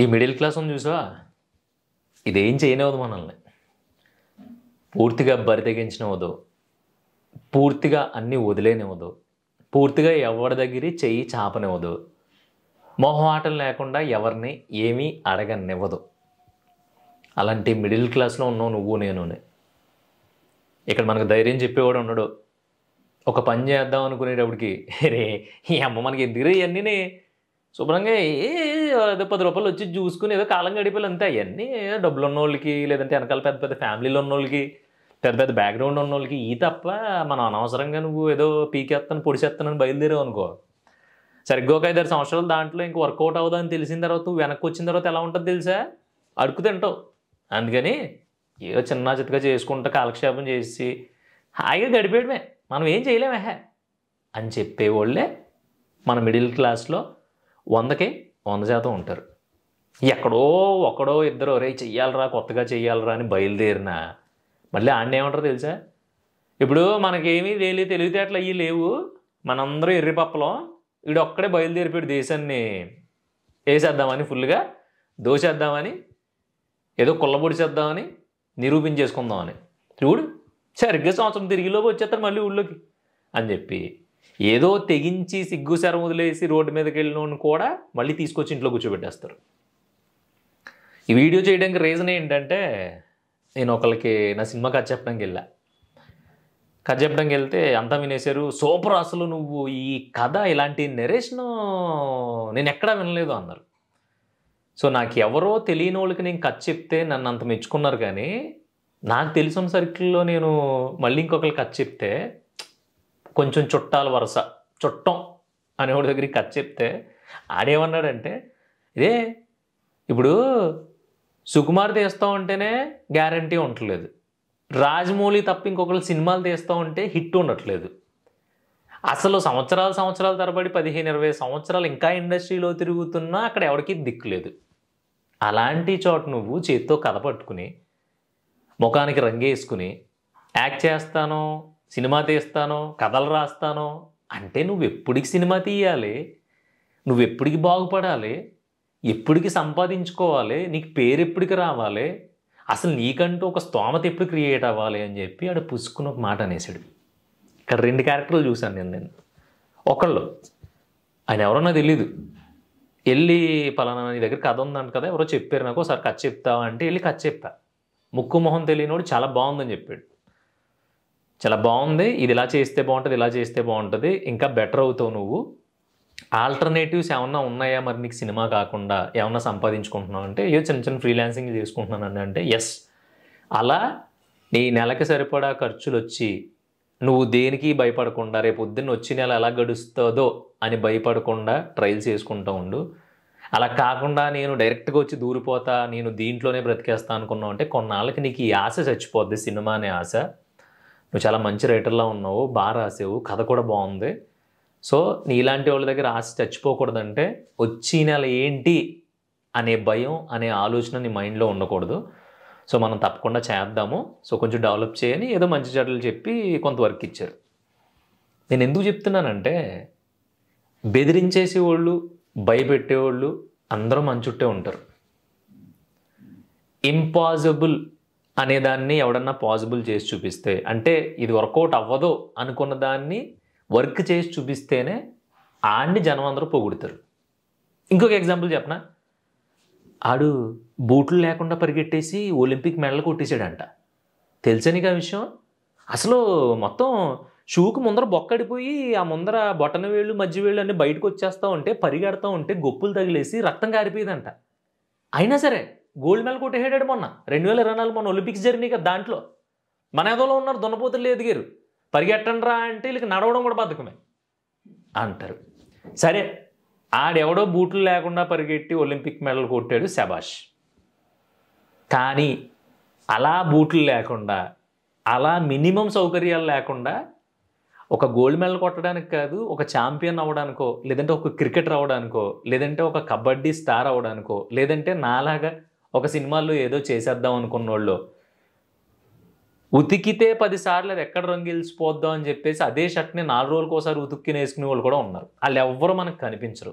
ఈ middle class ఉంది చూసావా ఇదేం చేయనివ్వదు మనల్ని పూర్తిగా బరి తెగించినవదు పూర్తిగా అన్నీ వదిలేనివ్వదు పూర్తిగా ఎవరి దగ్గర చెయ్యి చాపనివ్వదు ఆటలు లేకుండా ఎవరిని ఏమీ అడగనివ్వదు అలాంటి మిడిల్ క్లాస్లో ఉన్నావు నువ్వు నేను ఇక్కడ మనకు ధైర్యం చెప్పేవాడు ఉండడు ఒక పని చేద్దాం అనుకునేటప్పటికి రే ఈ అమ్మ మనకి ఎందుకు ఇవన్నీ శుభ్రంగా ఏ ఏదో పది రూపాయలు వచ్చి చూసుకుని ఏదో కాలం గడిపేలా అంతే అవన్నీ డబ్బులు ఉన్న వాళ్ళకి లేదంటే వెనకాల పెద్ద పెద్ద ఫ్యామిలీలు ఉన్న వాళ్ళకి పెద్ద పెద్ద బ్యాక్గ్రౌండ్ ఉన్న వాళ్ళకి ఈ తప్ప మనం అనవసరంగా నువ్వు ఏదో పీకేస్తాను పొడిచేస్తానని బయలుదేరావు అనుకో సరిగ్గా ఒక ఐదారు సంవత్సరాలు దాంట్లో ఇంక వర్కౌట్ అవుదని తెలిసిన తర్వాత నువ్వు వెనక్కి వచ్చిన తర్వాత ఎలా ఉంటుందో తెలుసా అడుకు తింటావు అందుకని ఏదో చిన్న చిత్తగా చేసుకుంటూ కాలక్షేపం చేసి హాయిగా గడిపేయడమే మనం ఏం చేయలేమే అని చెప్పేవాళ్ళే మన మిడిల్ క్లాస్లో వందకి వంద శాతం ఉంటారు ఎక్కడో ఒకడో ఇద్దరు రే చెయ్యాలరా కొత్తగా చెయ్యాలరా అని బయలుదేరినా మళ్ళీ ఆయన ఏమంటారు తెలుసా ఇప్పుడు మనకేమీ తెలియ తెలివితేటలు అయ్యి లేవు మనందరూ ఎర్రిపప్పలం ఒక్కడే బయలుదేరిపోయాడు దేశాన్ని వేసేద్దామని ఫుల్గా దోసేద్దామని ఏదో చేద్దామని నిరూపించేసుకుందామని చూడు సరిగ్గా సంవత్సరం తిరిగిలోపు వచ్చేస్తారు మళ్ళీ ఊళ్ళోకి అని చెప్పి ఏదో తెగించి సిగ్గుసారం వదిలేసి రోడ్డు మీదకి వెళ్ళినోని కూడా మళ్ళీ తీసుకొచ్చి ఇంట్లో కూర్చోబెట్టేస్తారు ఈ వీడియో చేయడానికి రీజన్ ఏంటంటే నేను ఒకరికి నా సినిమా కథ చెప్పడానికి వెళ్ళా కథ చెప్పడానికి వెళ్తే అంతా వినేశారు సూపర్ అసలు నువ్వు ఈ కథ ఇలాంటి నెరేషన్ నేను ఎక్కడా వినలేదు అన్నారు సో నాకు ఎవరో తెలియని వాళ్ళకి నేను కథ చెప్తే నన్ను అంత మెచ్చుకున్నారు కానీ నాకు తెలిసిన సర్కిల్లో నేను మళ్ళీ ఇంకొకరికి కథ చెప్తే కొంచెం చుట్టాల వరుస చుట్టం అనేవాడి దగ్గరికి కథ చెప్తే ఆడేమన్నాడంటే ఇదే ఇప్పుడు సుకుమార్ తీస్తూ ఉంటేనే గ్యారంటీ ఉండట్లేదు రాజమౌళి తప్ప ఇంకొకరు సినిమాలు తీస్తూ ఉంటే హిట్ ఉండట్లేదు అసలు సంవత్సరాలు సంవత్సరాల తరబడి పదిహేను ఇరవై సంవత్సరాలు ఇంకా ఇండస్ట్రీలో తిరుగుతున్నా అక్కడ ఎవరికి దిక్కులేదు అలాంటి చోట నువ్వు చేత్తో కథ పట్టుకుని ముఖానికి రంగేసుకుని యాక్ట్ చేస్తాను సినిమా తీస్తాను కథలు రాస్తానో అంటే నువ్వు ఎప్పటికి సినిమా తీయాలి నువ్వు ఎప్పటికి బాగుపడాలి ఎప్పటికి సంపాదించుకోవాలి నీకు పేరు ఎప్పటికి రావాలి అసలు నీకంటూ ఒక స్తోమత ఎప్పుడు క్రియేట్ అవ్వాలి అని చెప్పి ఆడ పుసుకుని ఒక మాట అనేసాడు ఇక్కడ రెండు క్యారెక్టర్లు చూశాను నేను నేను ఒకళ్ళు ఆయన ఎవరో నాకు తెలీదు వెళ్ళి పలానా నీ దగ్గర కథ ఉందంట కదా ఎవరో చెప్పారు నాకు ఒకసారి కథ చెప్తావా అంటే వెళ్ళి కథ చెప్పా ముక్కు మొహం తెలియనివాడు చాలా బాగుందని చెప్పాడు చాలా బాగుంది ఇది ఇలా చేస్తే బాగుంటుంది ఇలా చేస్తే బాగుంటుంది ఇంకా బెటర్ అవుతావు నువ్వు ఆల్టర్నేటివ్స్ ఏమన్నా ఉన్నాయా మరి నీకు సినిమా కాకుండా ఏమన్నా సంపాదించుకుంటున్నావు అంటే ఏ చిన్న చిన్న ఫ్రీలాన్సింగ్ చేసుకుంటున్నాను అంటే ఎస్ అలా నీ నెలకి సరిపడా ఖర్చులు వచ్చి నువ్వు దేనికి భయపడకుండా రేపు పొద్దున్న వచ్చి నెల ఎలా గడుస్తుందో అని భయపడకుండా ట్రయల్స్ చేసుకుంటూ ఉండు అలా కాకుండా నేను డైరెక్ట్గా వచ్చి దూరిపోతా నేను దీంట్లోనే బ్రతికేస్తా అనుకున్నావు అంటే కొన్నాళ్ళకి నీకు ఈ ఆశ చచ్చిపోద్ది సినిమా అనే ఆశ నువ్వు చాలా మంచి రైటర్లా ఉన్నావు బాగా రాసావు కథ కూడా బాగుంది సో నీలాంటి వాళ్ళ దగ్గర ఆశ చచ్చిపోకూడదంటే వచ్చి నెల ఏంటి అనే భయం అనే ఆలోచన నీ మైండ్లో ఉండకూడదు సో మనం తప్పకుండా చేద్దాము సో కొంచెం డెవలప్ చేయని ఏదో మంచి చెడ్డలు చెప్పి కొంత వర్క్ ఇచ్చారు నేను ఎందుకు చెప్తున్నానంటే బెదిరించేసేవాళ్ళు భయపెట్టేవాళ్ళు అందరూ మన చుట్టే ఉంటారు ఇంపాసిబుల్ అనేదాన్ని ఎవడన్నా పాసిబుల్ చేసి చూపిస్తే అంటే ఇది వర్కౌట్ అవ్వదు అనుకున్న దాన్ని వర్క్ చేసి చూపిస్తేనే ఆడిని జనం అందరూ పొగుడతారు ఇంకొక ఎగ్జాంపుల్ చెప్పన ఆడు బూట్లు లేకుండా పరిగెట్టేసి ఒలింపిక్ మెడల్ కొట్టేశాడంట తెలిసానిక విషయం అసలు మొత్తం షూకు ముందర బొక్కడిపోయి ఆ ముందర బొటన వేళ్ళు మధ్య వేళ్ళు అన్నీ బయటకు వచ్చేస్తూ ఉంటే పరిగెడతా ఉంటే గొప్పులు తగిలేసి రక్తం కారిపోయేదంట అయినా సరే గోల్డ్ మెడల్ కొట్టేసాడు మొన్న రెండు వేల ఇరవై నాలుగు మొన్న ఒలింపిక్స్ జరిగినాయి కదా దాంట్లో మన ఏదోలో ఉన్నారు దున్నపోతులు ఎదిగారు పరిగెట్టండి రా అంటే వీళ్ళకి నడవడం కూడా బతకమే అంటారు సరే ఆడెవడో బూట్లు లేకుండా పరిగెట్టి ఒలింపిక్ మెడల్ కొట్టాడు శబాష్ కానీ అలా బూట్లు లేకుండా అలా మినిమం సౌకర్యాలు లేకుండా ఒక గోల్డ్ మెడల్ కొట్టడానికి కాదు ఒక ఛాంపియన్ అవ్వడానికో లేదంటే ఒక క్రికెటర్ అవ్వడానికో లేదంటే ఒక కబడ్డీ స్టార్ అవ్వడానికో లేదంటే నాలాగా ఒక సినిమాల్లో ఏదో చేసేద్దాం అనుకున్న వాళ్ళు ఉతికితే పదిసార్లు ఎక్కడ రంగిల్సిపోద్దాం అని చెప్పేసి అదే షర్ట్ని నాలుగు రోజులకు ఒకసారి ఉతుక్కిన వేసుకునే వాళ్ళు కూడా ఉన్నారు వాళ్ళు ఎవ్వరు మనకు కనిపించరు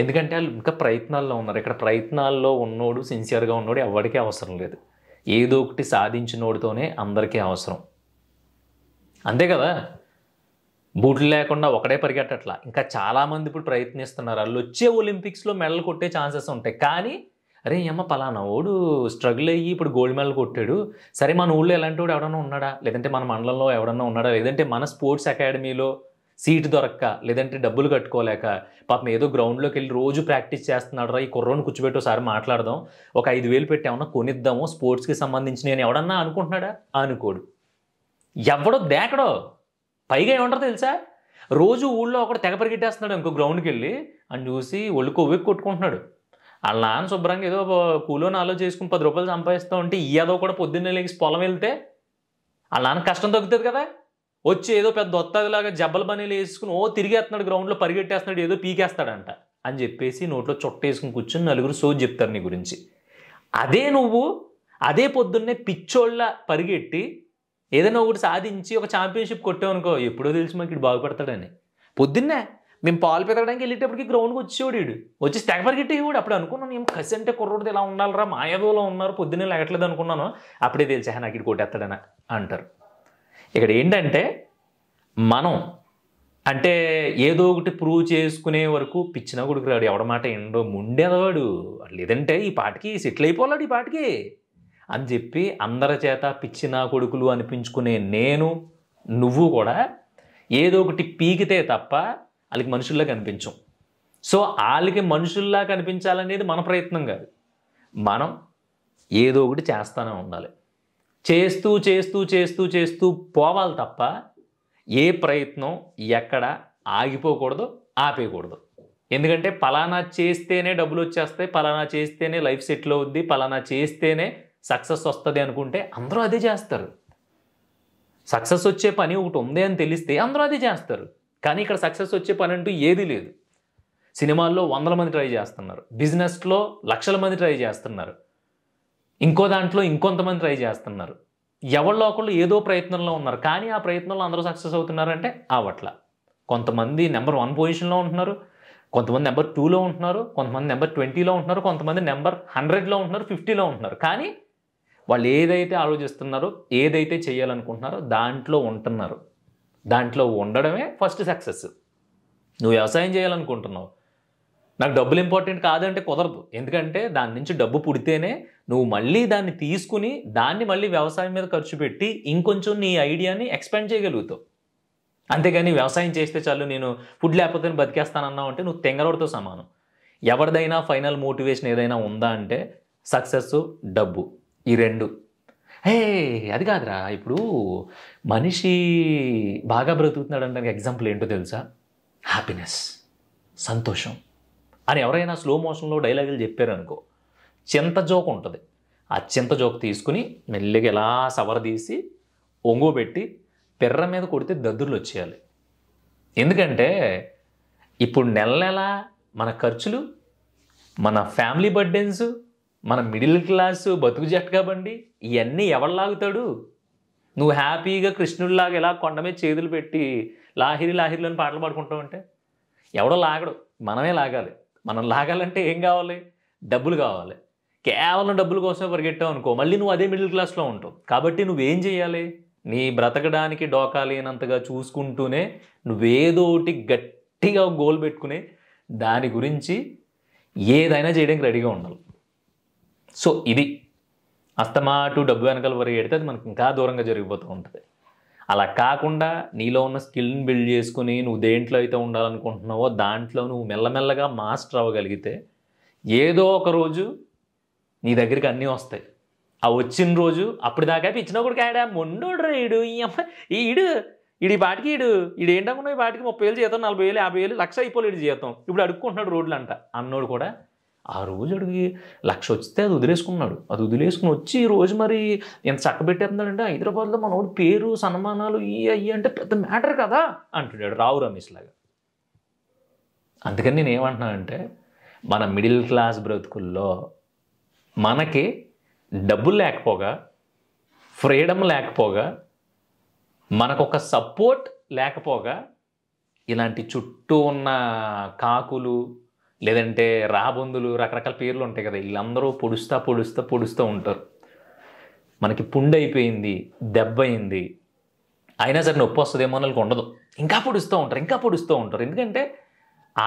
ఎందుకంటే వాళ్ళు ఇంకా ప్రయత్నాల్లో ఉన్నారు ఇక్కడ ప్రయత్నాల్లో ఉన్నోడు సిన్సియర్గా ఉన్నోడు ఎవరికీ అవసరం లేదు ఏదో ఒకటి సాధించినోడితోనే అందరికీ అవసరం అంతే కదా బూట్లు లేకుండా ఒకడే పరిగెట్టట్లా ఇంకా చాలామంది ఇప్పుడు ప్రయత్నిస్తున్నారు వాళ్ళు వచ్చే ఒలింపిక్స్లో మెడల్ కొట్టే ఛాన్సెస్ ఉంటాయి కానీ అరే ఏమ్మ పలానా వాడు స్ట్రగుల్ అయ్యి ఇప్పుడు గోల్డ్ మెడల్ కొట్టాడు సరే మన ఊళ్ళో ఎలాంటి వాడు ఎవడన్నా ఉన్నాడా లేదంటే మన మండలంలో ఎవడన్నా ఉన్నాడా లేదంటే మన స్పోర్ట్స్ అకాడమీలో సీట్ దొరక్క లేదంటే డబ్బులు కట్టుకోలేక పాపం ఏదో గ్రౌండ్లోకి వెళ్ళి రోజు ప్రాక్టీస్ చేస్తున్నాడు రా ఈ కుర్రోని కూర్చోబెట్టి ఒకసారి మాట్లాడదాం ఒక ఐదు వేలు పెట్టి ఏమన్నా కొనిద్దాము స్పోర్ట్స్కి సంబంధించి నేను ఎవడన్నా అనుకుంటున్నాడా అనుకోడు ఎవడో దేకడో పైగా ఏమంటారు తెలుసా రోజు ఊళ్ళో ఒకడు తెగ పరిగెట్టేస్తున్నాడు ఇంకో గ్రౌండ్కి వెళ్ళి అని చూసి ఒళ్ళు కొవ్వెక్కి కొట్టుకుంటున్నాడు వాళ్ళ నాన్న శుభ్రంగా ఏదో కూలో నాలో చేసుకుని పది రూపాయలు సంపాదిస్తూ ఉంటే ఈ అదో కూడా పొద్దున్నే లేచి పొలం వెళ్తే వాళ్ళ నాన్న కష్టం తగ్గుతుంది కదా వచ్చి ఏదో పెద్ద దొత్తదిలాగా జబ్బల పనీలు వేసుకుని ఓ తిరిగేస్తున్నాడు గ్రౌండ్లో పరిగెట్టేస్తున్నాడు ఏదో పీకేస్తాడంట అని చెప్పేసి నోట్లో చొట్టేసుకుని కూర్చొని నలుగురు సోజు చెప్తారు నీ గురించి అదే నువ్వు అదే పొద్దున్నే పిచ్చోళ్ళ పరిగెట్టి ఏదైనా ఒకటి సాధించి ఒక ఛాంపియన్షిప్ కొట్టావనుకో ఎప్పుడో తెలిసి మనకి బాగుపడతాడని పొద్దున్నే మేము పాలు పెరగడానికి వెళ్ళేటప్పటికి గ్రౌండ్కి వచ్చేవాడు వీడు వచ్చి స్టాగర్ గిట్టేవాడు అప్పుడు అనుకున్నాను ఏం కసి అంటే కుర్రోడు ఇలా ఉండాలరా మాయాదోలో ఉన్నారు పొద్దున్నే లేగట్లేదు అనుకున్నాను అప్పుడే తెలిసా నాకు ఇటు కొట్టేస్తాడని అంటారు ఇక్కడ ఏంటంటే మనం అంటే ఏదో ఒకటి ప్రూవ్ చేసుకునే వరకు పిచ్చిన కొడుకు రాడు ఎవడమాట మాట ఏండో ముండేదవాడు లేదంటే ఈ పాటికి సెటిల్ అయిపోలేడు ఈ పాటికి అని చెప్పి అందరి చేత పిచ్చిన కొడుకులు అనిపించుకునే నేను నువ్వు కూడా ఏదో ఒకటి పీకితే తప్ప వాళ్ళకి మనుషుల్లా కనిపించం సో వాళ్ళకి మనుషుల్లా కనిపించాలనేది మన ప్రయత్నం కాదు మనం ఏదో ఒకటి చేస్తూనే ఉండాలి చేస్తూ చేస్తూ చేస్తూ చేస్తూ పోవాలి తప్ప ఏ ప్రయత్నం ఎక్కడ ఆగిపోకూడదు ఆపేయకూడదు ఎందుకంటే పలానా చేస్తేనే డబ్బులు వచ్చేస్తాయి పలానా చేస్తేనే లైఫ్ సెటిల్ అవుద్ది పలానా చేస్తేనే సక్సెస్ వస్తుంది అనుకుంటే అందరూ అదే చేస్తారు సక్సెస్ వచ్చే పని ఒకటి ఉంది అని తెలిస్తే అందరూ అదే చేస్తారు కానీ ఇక్కడ సక్సెస్ వచ్చే పని అంటూ ఏదీ లేదు సినిమాల్లో వందల మంది ట్రై చేస్తున్నారు బిజినెస్లో లక్షల మంది ట్రై చేస్తున్నారు ఇంకో దాంట్లో ఇంకొంతమంది ట్రై చేస్తున్నారు ఎవళ్ళో ఒకళ్ళు ఏదో ప్రయత్నంలో ఉన్నారు కానీ ఆ ప్రయత్నంలో అందరూ సక్సెస్ అవుతున్నారంటే అవట్ల కొంతమంది నెంబర్ వన్ పొజిషన్లో ఉంటున్నారు కొంతమంది నెంబర్ టూలో ఉంటున్నారు కొంతమంది నెంబర్ ట్వంటీలో ఉంటున్నారు కొంతమంది నెంబర్ హండ్రెడ్లో ఉంటున్నారు ఫిఫ్టీలో ఉంటున్నారు కానీ వాళ్ళు ఏదైతే ఆలోచిస్తున్నారో ఏదైతే చేయాలనుకుంటున్నారో దాంట్లో ఉంటున్నారు దాంట్లో ఉండడమే ఫస్ట్ సక్సెస్ నువ్వు వ్యవసాయం చేయాలనుకుంటున్నావు నాకు డబ్బులు ఇంపార్టెంట్ కాదంటే కుదరదు ఎందుకంటే దాని నుంచి డబ్బు పుడితేనే నువ్వు మళ్ళీ దాన్ని తీసుకుని దాన్ని మళ్ళీ వ్యవసాయం మీద ఖర్చు పెట్టి ఇంకొంచెం నీ ఐడియాని ఎక్స్పాండ్ చేయగలుగుతావు అంతేగాని వ్యవసాయం చేస్తే చాలు నేను ఫుడ్ లేకపోతే బతికేస్తానన్నావు అంటే నువ్వు తెంగరోడితో సమానం ఎవరిదైనా ఫైనల్ మోటివేషన్ ఏదైనా ఉందా అంటే సక్సెస్ డబ్బు ఈ రెండు హే అది కాదురా ఇప్పుడు మనిషి బాగా బ్రతుకుతున్నాడు అనడానికి ఎగ్జాంపుల్ ఏంటో తెలుసా హ్యాపీనెస్ సంతోషం అని ఎవరైనా స్లో మోషన్లో డైలాగులు చెప్పారనుకో చింత జోక్ ఉంటుంది ఆ చింత జోక్ తీసుకుని మెల్లిగా ఎలా సవర తీసి పెట్టి పెర్ర మీద కొడితే దద్దుర్లు వచ్చేయాలి ఎందుకంటే ఇప్పుడు నెల నెల మన ఖర్చులు మన ఫ్యామిలీ బర్త్డేన్స్ మన మిడిల్ క్లాసు బతుకు జట్ కాబట్టి ఇవన్నీ ఎవరు లాగుతాడు నువ్వు హ్యాపీగా కృష్ణుడిలాగా ఇలా కొండ మీద చేతులు పెట్టి లాహిరి లాహిరిలోని పాటలు పాడుకుంటావు అంటే ఎవడో లాగడు మనమే లాగాలి మనం లాగాలంటే ఏం కావాలి డబ్బులు కావాలి కేవలం డబ్బుల కోసమే పరిగెట్టావు అనుకో మళ్ళీ నువ్వు అదే మిడిల్ క్లాస్లో ఉంటావు కాబట్టి నువ్వేం చేయాలి నీ బ్రతకడానికి డోకా లేనంతగా చూసుకుంటూనే నువ్వేదోటి గట్టిగా గోల్ పెట్టుకుని దాని గురించి ఏదైనా చేయడానికి రెడీగా ఉండాలి సో ఇది అస్తమాటు డబ్బు వెనకాల వరకు ఎడితే అది మనకి ఇంకా దూరంగా జరిగిపోతూ ఉంటుంది అలా కాకుండా నీలో ఉన్న స్కిల్ని బిల్డ్ చేసుకుని నువ్వు దేంట్లో అయితే ఉండాలనుకుంటున్నావో దాంట్లో నువ్వు మెల్లమెల్లగా మాస్టర్ అవ్వగలిగితే ఏదో ఒక రోజు నీ దగ్గరికి అన్నీ వస్తాయి ఆ వచ్చిన రోజు అప్పుడు దాకా ఇచ్చిన కూడా కాడా మొండోడ్రా ఈడు ఈ అమ్మాయి ఈడు ఈ పాటికి ఈడు ఈడు ఏంటనుకున్నావు ఈ పాటికి ముప్పై వేలు జీతం నలభై వేలు యాభై వేలు లక్ష అయిపోలేడు జీతం ఇప్పుడు అడుక్కుంటున్నాడు రోడ్లు అంట అన్నోడు కూడా ఆ రోజు అడిగి లక్ష వస్తే అది వదిలేసుకున్నాడు అది వదిలేసుకుని వచ్చి ఈ రోజు మరి ఎంత చక్కబెట్టేస్తున్నాడంటే హైదరాబాద్లో మనోడు పేరు సన్మానాలు ఈ అయ్యి అంటే పెద్ద మ్యాటర్ కదా అంటున్నాడు రావు రమేష్ లాగా అందుకని నేను ఏమంటున్నానంటే మన మిడిల్ క్లాస్ బ్రతుకుల్లో మనకి డబ్బులు లేకపోగా ఫ్రీడమ్ లేకపోగా మనకొక సపోర్ట్ లేకపోగా ఇలాంటి చుట్టూ ఉన్న కాకులు లేదంటే రాబందులు రకరకాల పేర్లు ఉంటాయి కదా వీళ్ళందరూ పొడుస్తా పొడుస్తా పొడుస్తూ ఉంటారు మనకి పుండు అయిపోయింది దెబ్బ అయింది అయినా సరే నొప్పి వస్తుందేమో వాళ్ళకి ఉండదు ఇంకా పొడుస్తూ ఉంటారు ఇంకా పొడుస్తూ ఉంటారు ఎందుకంటే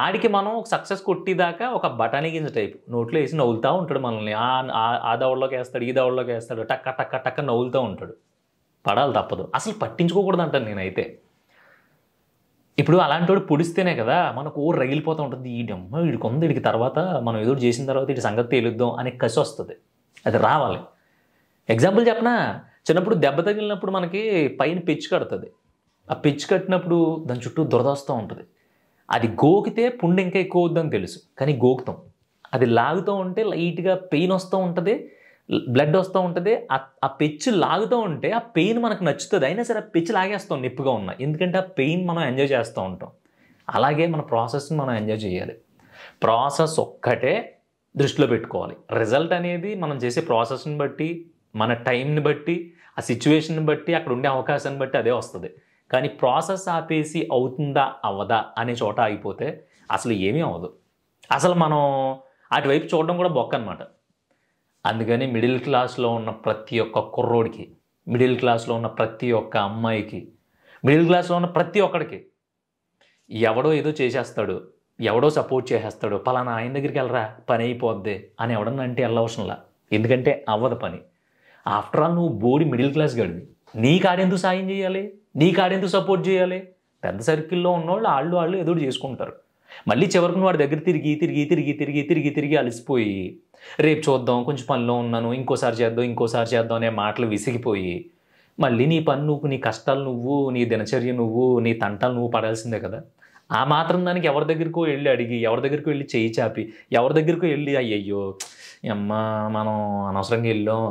ఆడికి మనం ఒక సక్సెస్ కొట్టేదాకా ఒక బఠానీ గింజ టైప్ నోట్లో వేసి నవ్వులుతూ ఉంటాడు మనల్ని ఆ దౌడలోకి వేస్తాడు ఈ దౌడలోకి వేస్తాడు టక్క టక్క టక్క నవ్వులుతూ ఉంటాడు పడాలి తప్పదు అసలు పట్టించుకోకూడదు అంటాను నేనైతే ఇప్పుడు అలాంటి పొడిస్తేనే కదా మనకు ఓ రగిలిపోతూ ఉంటుంది ఈ డమ్మ వీడికి ఉంది వీడికి తర్వాత మనం ఏదో చేసిన తర్వాత ఇటు సంగతి తేలుద్దాం అనే కసి వస్తుంది అది రావాలి ఎగ్జాంపుల్ చెప్పనా చిన్నప్పుడు దెబ్బ తగిలినప్పుడు మనకి పైన పిచ్చి కడుతుంది ఆ పిచ్చి కట్టినప్పుడు దాని చుట్టూ దురదస్తూ ఉంటుంది అది గోకితే పుండు ఇంకా ఎక్కువ అవుద్దని తెలుసు కానీ గోకుతాం అది లాగుతూ ఉంటే లైట్గా పెయిన్ వస్తూ ఉంటుంది బ్లడ్ వస్తూ ఉంటుంది ఆ పెచ్చు లాగుతూ ఉంటే ఆ పెయిన్ మనకు నచ్చుతుంది అయినా సరే ఆ పెచ్చు లాగేస్తాం నిప్పుగా ఉన్న ఎందుకంటే ఆ పెయిన్ మనం ఎంజాయ్ చేస్తూ ఉంటాం అలాగే మన ప్రాసెస్ని మనం ఎంజాయ్ చేయాలి ప్రాసెస్ ఒక్కటే దృష్టిలో పెట్టుకోవాలి రిజల్ట్ అనేది మనం చేసే ప్రాసెస్ని బట్టి మన టైంని బట్టి ఆ సిచ్యువేషన్ని బట్టి అక్కడ ఉండే అవకాశాన్ని బట్టి అదే వస్తుంది కానీ ప్రాసెస్ ఆపేసి అవుతుందా అవ్వదా అనే చోట ఆగిపోతే అసలు ఏమీ అవ్వదు అసలు మనం అటువైపు చూడడం కూడా బొక్క అనమాట అందుకని మిడిల్ క్లాస్లో ఉన్న ప్రతి ఒక్క కుర్రోడికి మిడిల్ క్లాస్లో ఉన్న ప్రతి ఒక్క అమ్మాయికి మిడిల్ క్లాస్లో ఉన్న ప్రతి ఒక్కడికి ఎవడో ఏదో చేసేస్తాడు ఎవడో సపోర్ట్ చేసేస్తాడు పలానా ఆయన దగ్గరికి వెళ్ళరా పని అయిపోద్ది అని ఎవడన్నా అంటే వెళ్ళవసరంలా ఎందుకంటే అవ్వదు పని ఆఫ్టర్ ఆల్ నువ్వు బోడి మిడిల్ క్లాస్ గడివి నీ కాడెందుకు సాయం చేయాలి నీ కాడెందుకు సపోర్ట్ చేయాలి పెద్ద సర్కిల్లో ఉన్నవాళ్ళు వాళ్ళు వాళ్ళు ఎదురు చేసుకుంటారు మళ్ళీ చివరికి వాడి దగ్గర తిరిగి తిరిగి తిరిగి తిరిగి తిరిగి తిరిగి అలసిపోయి రేపు చూద్దాం కొంచెం పనిలో ఉన్నాను ఇంకోసారి చేద్దాం ఇంకోసారి చేద్దాం అనే మాటలు విసిగిపోయి మళ్ళీ నీ పని నువ్వు నీ కష్టాలు నువ్వు నీ దినచర్య నువ్వు నీ తంటాలు నువ్వు పడాల్సిందే కదా ఆ మాత్రం దానికి ఎవరి దగ్గరికో వెళ్ళి అడిగి ఎవరి దగ్గరికో వెళ్ళి చేయి చాపి ఎవరి దగ్గరికో వెళ్ళి అయ్యయ్యో అమ్మ మనం అనవసరంగా వెళ్ళాం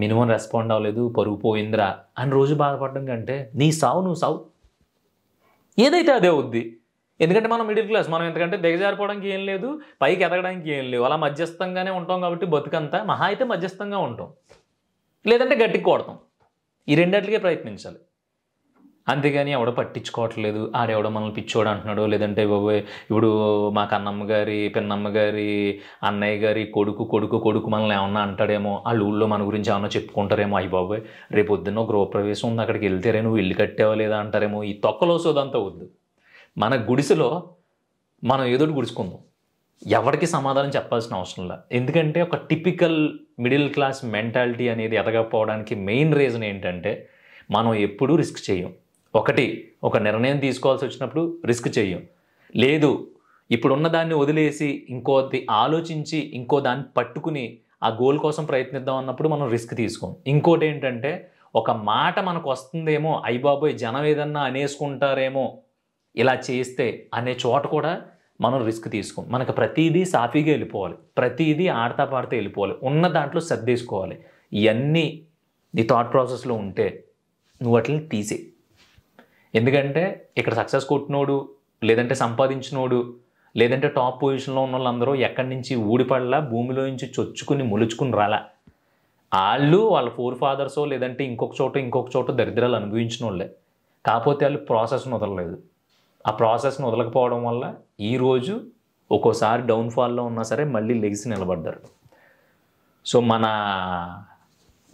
మినిమం రెస్పాండ్ అవ్వలేదు పరుగు పోయిందిరా అని రోజు బాధపడడం కంటే నీ సావు నువ్వు సావు ఏదైతే అదే అవుద్ది ఎందుకంటే మనం మిడిల్ క్లాస్ మనం ఎందుకంటే దిగజారిపోవడానికి ఏం లేదు పైకి ఎదగడానికి ఏం లేవు అలా మధ్యస్థంగానే ఉంటాం కాబట్టి బతుకంతా మహా అయితే మధ్యస్థంగా ఉంటాం లేదంటే గట్టికి కొడతాం ఈ రెండట్లకే ప్రయత్నించాలి అంతేగాని ఎవడో పట్టించుకోవట్లేదు ఆడెవడో మనల్ని పిచ్చోడు అంటున్నాడు లేదంటే బాబోయ్ ఇప్పుడు మా కన్నమ్మ గారి పిన్నమ్మ గారి అన్నయ్య గారి కొడుకు కొడుకు కొడుకు మనల్ని ఏమన్నా అంటాడేమో వాళ్ళ ఊళ్ళో మన గురించి ఏమన్నా చెప్పుకుంటారేమో అయ్యి బాబోయ్ రేపు పొద్దున్న గృహప్రవేశం ఉంది అక్కడికి వెళ్తేరే నువ్వు ఇల్లు కట్టేవా లేదా అంటారేమో ఈ తొక్కలోసోదంతా వద్దు మన గుడిసెలో మనం ఏదోటి గుడుచుకుందాం ఎవరికి సమాధానం చెప్పాల్సిన అవసరం లేదు ఎందుకంటే ఒక టిపికల్ మిడిల్ క్లాస్ మెంటాలిటీ అనేది ఎదగకపోవడానికి మెయిన్ రీజన్ ఏంటంటే మనం ఎప్పుడూ రిస్క్ చేయం ఒకటి ఒక నిర్ణయం తీసుకోవాల్సి వచ్చినప్పుడు రిస్క్ చేయం లేదు ఇప్పుడున్న దాన్ని వదిలేసి ఇంకోది ఆలోచించి ఇంకో దాన్ని పట్టుకుని ఆ గోల్ కోసం ప్రయత్నిద్దాం అన్నప్పుడు మనం రిస్క్ తీసుకోం ఇంకోటి ఏంటంటే ఒక మాట మనకు వస్తుందేమో అయ్యబాబోయ్ జనం ఏదన్నా అనేసుకుంటారేమో ఇలా చేస్తే అనే చోట కూడా మనం రిస్క్ తీసుకోం మనకు ప్రతిదీ సాఫీగా వెళ్ళిపోవాలి ప్రతిదీ ఆడతా పాడితే వెళ్ళిపోవాలి ఉన్న దాంట్లో సర్దేసుకోవాలి ఇవన్నీ నీ థాట్ ప్రాసెస్లో ఉంటే నువ్వు వాటిని తీసే ఎందుకంటే ఇక్కడ సక్సెస్ కొట్టినోడు లేదంటే సంపాదించినోడు లేదంటే టాప్ పొజిషన్లో ఉన్న వాళ్ళందరూ ఎక్కడి నుంచి ఊడిపడలా భూమిలో నుంచి చొచ్చుకుని ములుచుకుని రాలా వాళ్ళు వాళ్ళ ఫోర్ ఫాదర్సో లేదంటే ఇంకొక చోట ఇంకొక చోట దరిద్రాలు అనుభవించిన వాళ్ళే కాకపోతే వాళ్ళు ప్రాసెస్ను వదలలేదు ఆ ప్రాసెస్ను వదలకపోవడం వల్ల ఈరోజు ఒక్కోసారి డౌన్ఫాల్లో ఉన్నా సరే మళ్ళీ లెగిసి నిలబడ్డారు సో మన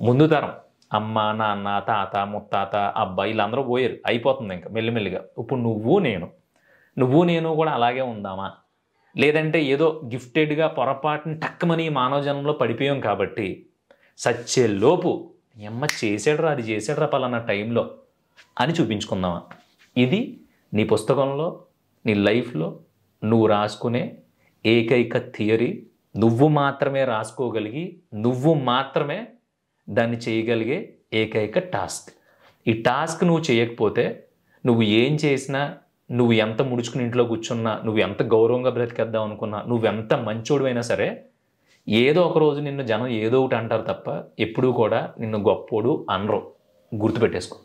ముందు తరం అమ్మ నాన్న తాత ముత్తాత అబ్బాయి వీళ్ళందరూ పోయారు అయిపోతుంది ఇంకా మెల్లిమెల్లిగా ఇప్పుడు నువ్వు నేను నువ్వు నేను కూడా అలాగే ఉందామా లేదంటే ఏదో గిఫ్టెడ్గా పొరపాటుని టక్కమని మానవ జన్మలో పడిపోయాం కాబట్టి సచ్చేలోపు అమ్మ చేసాడురా అది చేసాడురా పలానా టైంలో అని చూపించుకుందామా ఇది నీ పుస్తకంలో నీ లైఫ్లో నువ్వు రాసుకునే ఏకైక థియరీ నువ్వు మాత్రమే రాసుకోగలిగి నువ్వు మాత్రమే దాన్ని చేయగలిగే ఏకైక టాస్క్ ఈ టాస్క్ నువ్వు చేయకపోతే నువ్వు ఏం చేసినా నువ్వు ఎంత ముడుచుకుని ఇంట్లో కూర్చున్నా నువ్వు ఎంత గౌరవంగా బ్రతికేద్దాం అనుకున్నా నువ్వెంత మంచోడువైనా సరే ఏదో ఒక రోజు నిన్ను జనం ఏదో ఒకటి అంటారు తప్ప ఎప్పుడూ కూడా నిన్ను గొప్పోడు అనరు గుర్తుపెట్టేసుకో